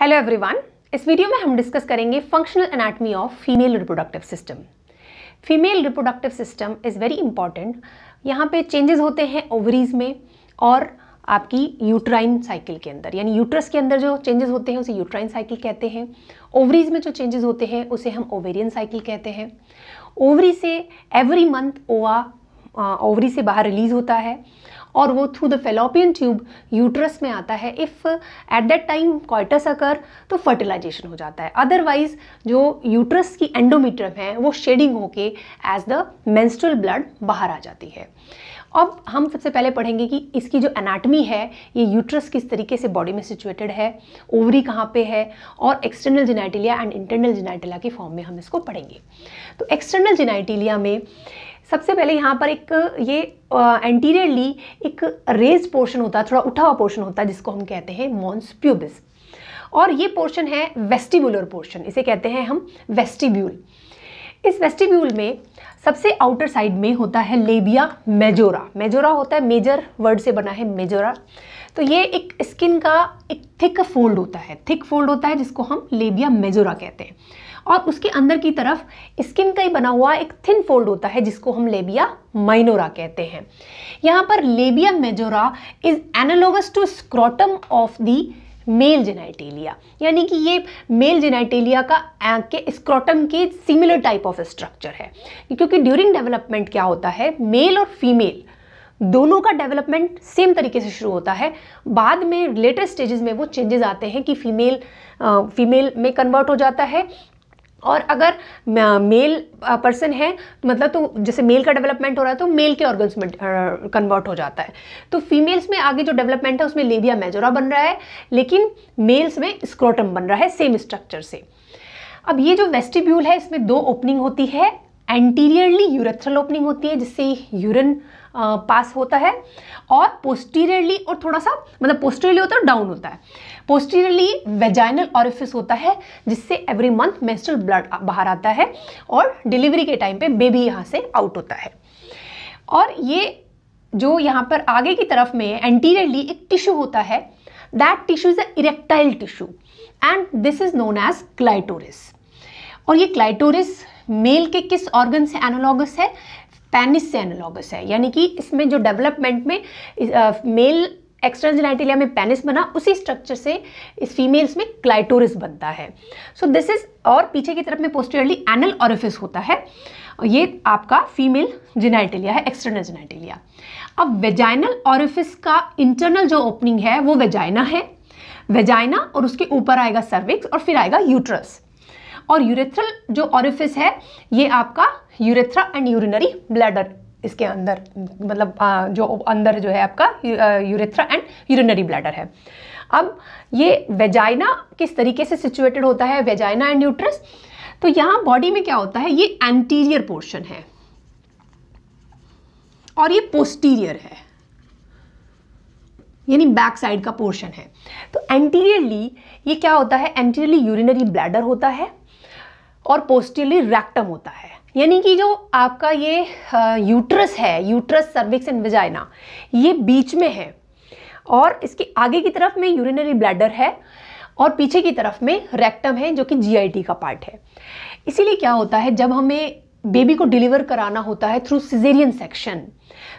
hello everyone इस video में हम डिस्कस करेंगे functional anatomy of female reproductive system female reproductive system is very important यहाँ पे चेंजेस होते हैं ओवरीज में और आपकी यूट्राइन साइकिल के अंदर यानी यूट्रस के अंदर जो चेंजेस होते हैं उसे यूट्राइन साइकिल कहते हैं ओवरीज में जो चेंजेस होते हैं उसे हम ओवेरियन साइकिल कहते हैं ओवरी से एवरी मंथ ओवा ओवरी से बाहर रिलीज़ होता है और वो through the fallopian tube uterus में आता है if at that time coitus occur तो फर्टिलाइजेशन हो जाता है अदरवाइज जो यूट्रस की एंडोमीट्रम है वो शेडिंग होके एज द मेंस्ट्रुअल ब्लड बाहर आ जाती है अब हम सबसे पहले पढ़ेंगे कि इसकी जो एनाटमी है ये यूट्रस किस तरीके से बॉडी में सिचुएटेड है ओवरी कहाँ पे है और external genitalia and internal genitalia की फॉर्म में हम इसको पढ़ेंगे तो एक्सटर्नल जिनाइटिलिया में सबसे पहले यहाँ पर एक ये एंटीरियरली एक रेज पोर्शन होता है थोड़ा उठा हुआ पोर्शन होता है जिसको हम कहते हैं मॉन्स प्यूबिस और ये पोर्शन है वेस्टिबुलर पोर्शन इसे कहते हैं हम वेस्टिब्यूल इस वेस्टिब्यूल में सबसे आउटर साइड में होता है लेबिया मेजोरा मेजोरा होता है मेजर वर्ड से बना है मेजोरा तो ये एक स्किन का एक थिक फोल्ड होता है थिक फोल्ड होता है जिसको हम लेबिया मेजोरा कहते हैं और उसके अंदर की तरफ स्किन का ही बना हुआ एक थिन फोल्ड होता है जिसको हम लेबिया माइनोरा कहते हैं यहाँ पर labia majora is analogous to scrotum of the male genitalia यानी कि ये मेल जेनाइटेलिया का के स्क्रोटम के सिमिलर टाइप ऑफ स्ट्रक्चर है क्योंकि ड्यूरिंग डेवलपमेंट क्या होता है मेल और फीमेल दोनों का डेवलपमेंट सेम तरीके से शुरू होता है बाद में लेटर स्टेजेस में वो चेंजेस आते हैं कि फीमेल फीमेल में कन्वर्ट हो जाता है और अगर मेल पर्सन है तो मतलब तो जैसे मेल का डेवलपमेंट हो रहा है तो मेल के ऑर्गन्स में कन्वर्ट हो जाता है तो फीमेल्स में आगे जो डेवलपमेंट है उसमें लेबिया मेजोरा बन रहा है लेकिन मेल्स में स्क्रोटम बन रहा है सेम स्ट्रक्चर से अब ये जो वेस्टिब्यूल है इसमें दो ओपनिंग होती है एंटीरियरली यूरेथ्रल ओपनिंग होती है जिससे यूरिन पास होता है और पोस्टीरियरली और थोड़ा सा मतलब पोस्टीरियरली होता है डाउन होता है पोस्टीरियरली वेजाइनल ऑरिफिस होता है जिससे एवरी मंथ मेस्ट्रल ब्लड बाहर आता है और डिलीवरी के टाइम पे बेबी यहाँ से आउट होता है और ये जो यहाँ पर आगे की तरफ में एंटीरियरली एक टिश्यू होता है that tissue is a erectile tissue and this is known as clitoris और ये क्लाइटोरिस मेल के किस ऑर्गन से एनालॉगस है पैनिस से एनोलॉगस है यानी कि इसमें जो डेवलपमेंट में मेल एक्सटर्नल जेनाइटेलिया में पेनिस बना उसी स्ट्रक्चर से इस फीमेल्स में क्लाइटोरिस बनता है सो दिस इज और पीछे की तरफ में पोस्टरली एनल ऑरिफिस होता है ये आपका फीमेल जेनाइटेलिया है एक्सटर्नल जेनाइटेलिया अब वेजाइनल ऑरिफिस का इंटरनल जो ओपनिंग है वो वेजाइना है वेजाइना और उसके ऊपर आएगा सर्विक्स और फिर आएगा यूट्रस और यूरेथ्रल जो ऑरिफिस है ये आपका यूरेथ्रा एंड यूरिनरी ब्लैडर इसके अंदर मतलब जो अंदर जो है आपका यूरेथ्रा एंड यूरिनरी ब्लैडर है अब ये वेजाइना किस तरीके से सिचुएटेड होता है वेजाइना एंड यूट्रस तो यहाँ बॉडी में क्या होता है ये एंटीरियर पोर्शन है और ये पोस्टीरियर है यानी बैक साइड का पोर्शन है तो एंटीरियरली ये क्या होता है एंटीरियरली यूरिनरी ब्लैडर होता है और पोस्टिली रैक्टम होता है यानी कि जो आपका ये यूट्रस है यूट्रस सर्विक्स एंड विजाइना ये बीच में है और इसके आगे की तरफ में यूरिनरी ब्लैडर है और पीछे की तरफ में रेक्टम है जो कि जी का पार्ट है इसीलिए क्या होता है जब हमें बेबी को डिलीवर कराना होता है थ्रू सिजेरियन सेक्शन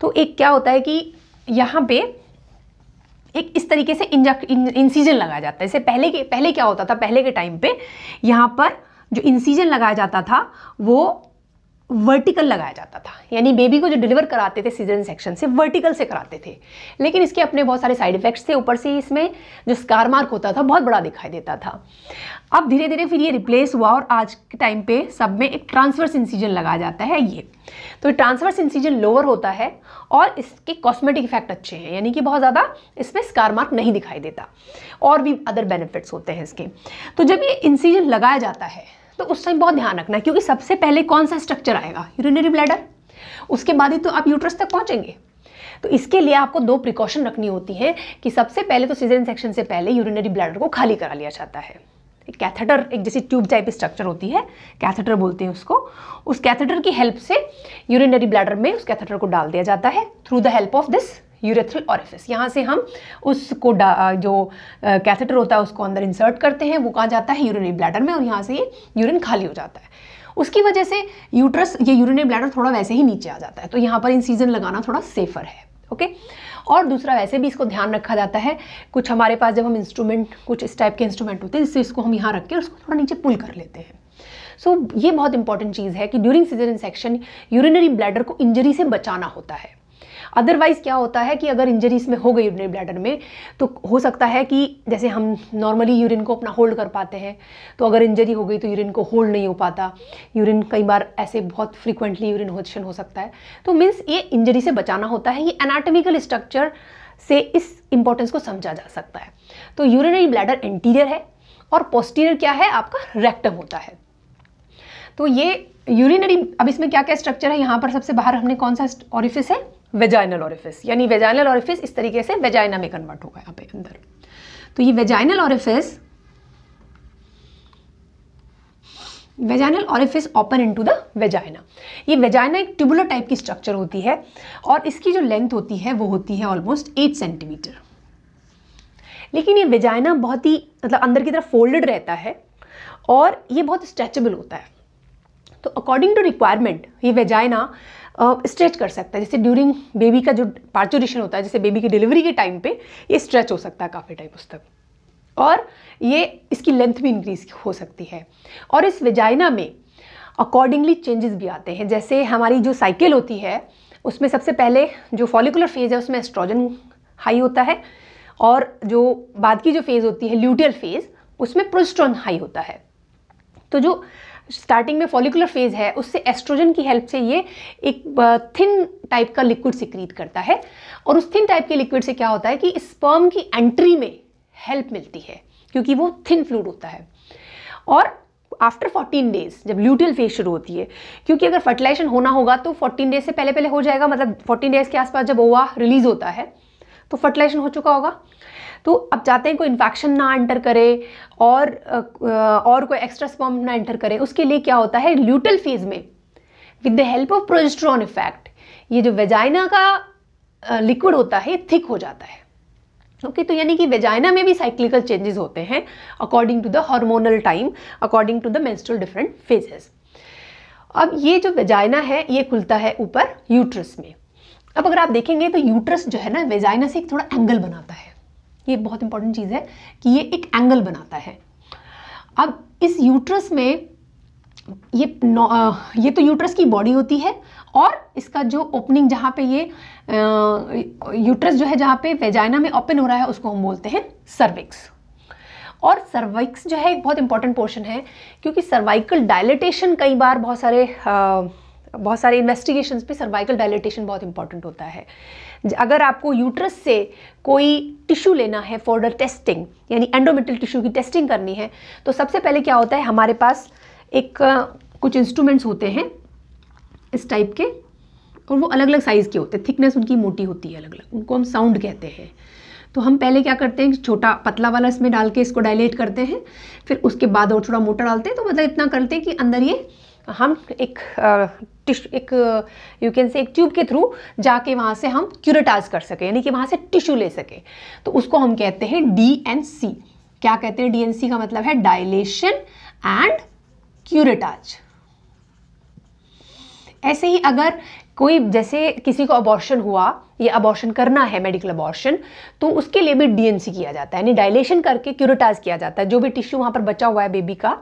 तो एक क्या होता है कि यहाँ पे एक इस तरीके से इंजक इंसीजन लगाया जाता है इससे पहले के पहले क्या होता था पहले के टाइम पे यहाँ पर जो इंसीजन लगाया जाता था वो वर्टिकल लगाया जाता था यानी बेबी को जो डिलीवर कराते थे सीजन सेक्शन से वर्टिकल से कराते थे लेकिन इसके अपने बहुत सारे साइड इफेक्ट्स थे ऊपर से इसमें जो स्कार मार्क होता था बहुत बड़ा दिखाई देता था अब धीरे धीरे फिर ये रिप्लेस हुआ और आज के टाइम पे सब में एक ट्रांसवर्स इंसीजन लगाया जाता है ये तो ट्रांसवर्स इंसीजन लोअर होता है और इसके कॉस्मेटिक इफेक्ट अच्छे हैं यानी कि बहुत ज़्यादा इसमें स्कार मार्क नहीं दिखाई देता और भी अदर बेनिफिट्स होते हैं इसके तो जब ये इंसीजन लगाया जाता है तो उस टाइम बहुत ध्यान रखना है क्योंकि सबसे पहले कौन सा स्ट्रक्चर आएगा यूरिनरी ब्लैडर उसके बाद ही तो आप यूट्रस तक पहुँचेंगे तो इसके लिए आपको दो प्रिकॉशन रखनी होती है कि सबसे पहले तो सीजन सेक्शन से पहले यूरिनरी ब्लैडर को खाली करा लिया जाता है कैथेटर एक जैसी ट्यूब टाइप स्ट्रक्चर होती है कैथेटर बोलते हैं उसको उस कैथेटर की हेल्प से यूरिनरी ब्लैडर में उस कैथेटर को डाल दिया जाता है through the help of this urethral orifice यहाँ से हम उसको जो कैथेटर होता है उसको अंदर इंसर्ट करते हैं वो कहाँ जाता है यूरिनरी ब्लैडर में और यहाँ से ये यूरिन खाली हो जाता है उसकी वजह से यूट्रस ये यूरिनरी ब्लैडर थोड़ा वैसे ही नीचे आ जाता है तो यहाँ पर सीजन लगाना थोड़ा सेफर है ओके और दूसरा वैसे भी इसको ध्यान रखा जाता है कुछ हमारे पास जब हम इंस्ट्रूमेंट कुछ इस टाइप के इंस्ट्रूमेंट होते हैं जिससे इसको हम यहाँ रख के उसको थोड़ा नीचे पुल कर लेते हैं सो so, ये बहुत इंपॉर्टेंट चीज़ है कि during caesarean section urinary bladder को इंजरी से बचाना होता है अदरवाइज़ क्या होता है कि अगर इंजरी इसमें हो गई यूरिनरी ब्लैडर में तो हो सकता है कि जैसे हम नॉर्मली यूरिन को अपना होल्ड कर पाते हैं तो अगर इंजरी हो गई तो यूरिन को होल्ड नहीं हो पाता यूरिन कई बार ऐसे बहुत फ्रिक्वेंटली यूरिन होशन हो सकता है तो मीन्स ये इंजरी से बचाना होता है ये एनाटमिकल स्ट्रक्चर से इस इंपॉर्टेंस को समझा जा सकता है तो यूरिनरी ब्लैडर एंटीरियर है और पोस्टीरियर क्या है आपका रेक्टम होता है तो ये यूरिनरी अब इसमें क्या क्या स्ट्रक्चर है यहाँ पर सबसे बाहर हमने कौन सा ऑरिफिस है वेजाइनल ऑरिफिस यानी वेजाइनल ऑरिफिस इस तरीके से वेजाइना में कन्वर्ट होगा यहाँ पे अंदर तो ये vaginal orifice vaginal orifice open into the vagina ये वेजाइना एक ट्यूबुलर टाइप की स्ट्रक्चर होती है और इसकी जो लेंथ होती है वो होती है ऑलमोस्ट एट सेंटीमीटर लेकिन ये वेजाइना बहुत ही मतलब अंदर की तरफ फोल्डेड रहता है और ये बहुत स्ट्रेचेबल होता है तो अकॉर्डिंग टू रिक्वायरमेंट ये वेजाइना स्ट्रेच कर सकता है जैसे ड्यूरिंग बेबी का जो पार्चुरेशन होता है जैसे बेबी की डिलीवरी के टाइम पे ये स्ट्रेच हो सकता है काफ़ी टाइम उस तक और ये इसकी लेंथ भी इंक्रीज हो सकती है और इस वेजाइना में अकॉर्डिंगली चेंजेस भी आते हैं जैसे हमारी जो साइकिल होती है उसमें सबसे पहले जो फॉलिकुलर फेज़ है उसमें एस्ट्रोजन हाई होता है और जो बाद की जो फेज़ होती है ल्यूटियल फेज़ उसमें प्रोस्ट्रॉन हाई होता है तो जो स्टार्टिंग में फॉलिकुलर फेज है उससे एस्ट्रोजन की हेल्प से ये एक थिन टाइप का लिक्विड सिक्रीट करता है और उस थिन टाइप के लिक्विड से क्या होता है कि स्पर्म की एंट्री में हेल्प मिलती है क्योंकि वो थिन फ्लूड होता है और आफ्टर 14 डेज जब ल्यूटियल फेज शुरू होती है क्योंकि अगर फर्टिलाइजेशन होना होगा तो 14 डेज से पहले पहले हो जाएगा मतलब 14 डेज के आसपास जब ओवा रिलीज होता है तो फर्टिलाइजेशन हो चुका होगा तो अब चाहते हैं कोई इन्फेक्शन ना एंटर करे और और कोई एक्स्ट्रा स्पर्म ना एंटर करे उसके लिए क्या होता है ल्यूटल फेज में with the help of progesterone effect ये जो वेजाइना का लिक्विड होता है थिक हो जाता है ओके okay, तो यानी कि वेजाइना में भी साइक्लिकल चेंजेस होते हैं according to the hormonal time according to the menstrual different phases अब ये जो वेजाइना है ये खुलता है ऊपर यूट्रस में अब अगर आप देखेंगे तो यूट्रस जो है ना वेजाइना से एक थोड़ा एंगल बनाता है ये बहुत इंपॉर्टेंट चीज़ है कि ये एक एंगल बनाता है अब इस यूट्रस में ये आ, ये तो यूट्रस की बॉडी होती है और इसका जो ओपनिंग जहाँ पे ये यूट्रस जो है जहाँ पे वेजाइना में ओपन हो रहा है उसको हम बोलते हैं सर्विक्स और सर्वाइक्स जो है एक बहुत इंपॉर्टेंट पोर्शन है क्योंकि सर्वाइकल डायलिटेशन कई बार बहुत सारे आ, बहुत सारे इन्वेस्टिगेशंस पे सर्वाइकल डायलिटेशन बहुत इंपॉर्टेंट होता है अगर आपको यूट्रस से कोई टिश्यू लेना है द टेस्टिंग यानी एंडोमेटल टिश्यू की टेस्टिंग करनी है तो सबसे पहले क्या होता है हमारे पास एक कुछ इंस्ट्रूमेंट्स होते हैं इस टाइप के और वो अलग अलग साइज़ के होते हैं थिकनेस उनकी मोटी होती है अलग अलग उनको हम साउंड कहते हैं तो हम पहले क्या करते हैं छोटा पतला वाला इसमें डाल के इसको डायलेट करते हैं फिर उसके बाद और थोड़ा मोटा डालते हैं तो मतलब इतना करते हैं कि अंदर ये हम एक टिश एक यू कैन से एक ट्यूब के थ्रू जाके वहाँ से हम क्यूरेटाइज कर सके यानी कि वहाँ से टिश्यू ले सके तो उसको हम कहते हैं डी एन सी क्या कहते हैं सी का मतलब है डायलेशन एंड क्यूरेटाज ऐसे ही अगर कोई जैसे किसी को अबॉर्शन हुआ या अबॉर्शन करना है मेडिकल अबॉर्शन तो उसके लिए भी डीएनसी किया जाता है यानी डायलेशन करके क्यूरेटाइज किया जाता है जो भी टिश्यू वहाँ पर बचा हुआ है बेबी का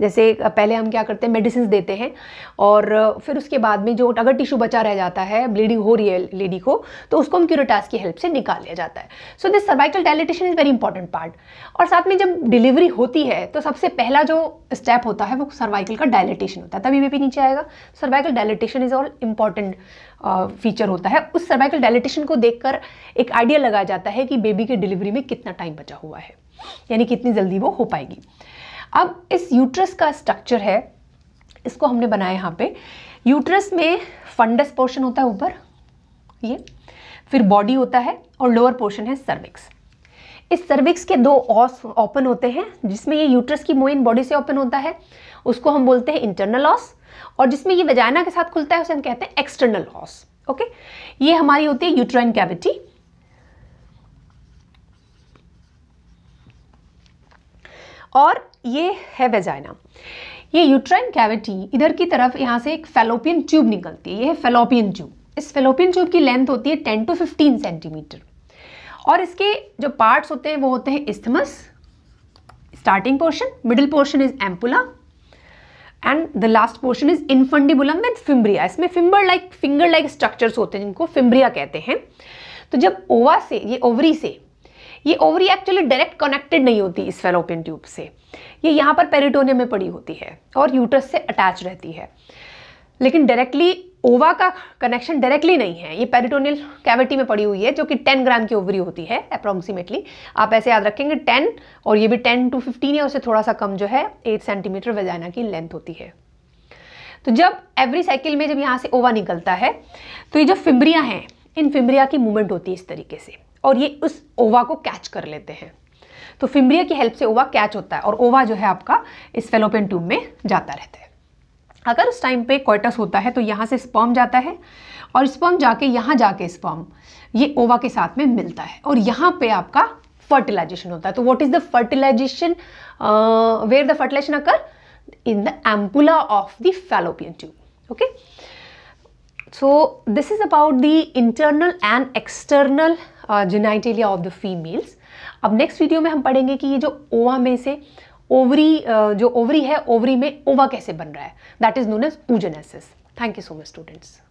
जैसे पहले हम क्या करते हैं मेडिसिन देते हैं और फिर उसके बाद में जो अगर टिश्यू बचा रह जाता है ब्लीडिंग हो रही है लेडी को तो उसको हम क्यूरेटास की हेल्प से निकाल लिया जाता है so this cervical dilatation is very important part और साथ में जब डिलीवरी होती है तो सबसे पहला जो स्टेप होता है वो सर्वाइकल का डायलिटेशन होता है तभी बेबी नीचे आएगा cervical dilatation is all important feature होता है उस सर्वाइकल डायलिटेशन को देखकर एक आइडिया लगाया जाता है कि बेबी के डिलीवरी में कितना टाइम बचा हुआ है यानी कितनी जल्दी वो हो पाएगी अब इस यूट्रस का स्ट्रक्चर है इसको हमने बनाया यहाँ पे यूट्रस में फंडस पोर्शन होता है ऊपर ये फिर बॉडी होता है और लोअर पोर्शन है सर्विक्स इस सर्विक्स के दो ओस ओपन होते हैं जिसमें ये यूट्रस की मोइन बॉडी से ओपन होता है उसको हम बोलते हैं इंटरनल लॉस और जिसमें ये वजाइना के साथ खुलता है उसे हम कहते हैं एक्सटर्नल लॉस ओके ये हमारी होती है यूट्राइन कैविटी और ये है वेजाइना ये यूट्राइन कैविटी इधर की तरफ यहां से एक फेलोपियन ट्यूब निकलती है ये है फेलोपियन ट्यूब इस फेलोपियन ट्यूब की लेंथ होती है 10 टू 15 सेंटीमीटर और इसके जो पार्ट्स होते हैं वो होते हैं isthmus starting portion middle portion is ampulla and the last portion is infundibulum with fimbriae इसमें fimbriae like finger like structures होते हैं जिनको फिम्ब्रिया कहते हैं तो जब ओवा से ये ओवरी से ये ओवरी एक्चुअली डायरेक्ट कनेक्टेड नहीं होती इस फेलोपियन ट्यूब से ये यहाँ पर पेरिटोनियम में पड़ी होती है और यूटस से अटैच रहती है लेकिन डायरेक्टली ओवा का कनेक्शन डायरेक्टली नहीं है ये पेरिटोनियल कैविटी में पड़ी हुई है जो कि 10 ग्राम की ओवरी होती है अप्रॉक्सीमेटली आप ऐसे याद रखेंगे 10 और ये भी 10 टू 15 या उससे थोड़ा सा कम जो है 8 सेंटीमीटर वेजाइना की लेंथ होती है तो जब एवरी साइकिल में जब यहाँ से ओवा निकलता है तो ये जो फिम्बरिया हैं इन फिम्बरिया की मूवमेंट होती है इस तरीके से और ये उस ओवा को कैच कर लेते हैं तो फिम्बरिया की हेल्प से ओवा कैच होता है और ओवा जो है आपका इस फेलोपियन ट्यूब में जाता रहता है अगर उस टाइम पे क्वार्टस होता है तो यहाँ से स्पर्म जाता है और स्पर्म जाके यहाँ जाके स्पर्म ये ओवा के साथ में मिलता है और यहाँ पे आपका फर्टिलाइजेशन होता है तो what is the fertilisation where the fertilisation occur in the ampulla of the fallopian tube okay so this is about the internal and external uh, of the females अब नेक्स्ट वीडियो में हम पढ़ेंगे कि ये जो ओवा में से ओवरी जो ओवरी है ओवरी में ओवा कैसे बन रहा है that is known as oogenesis thank you so much students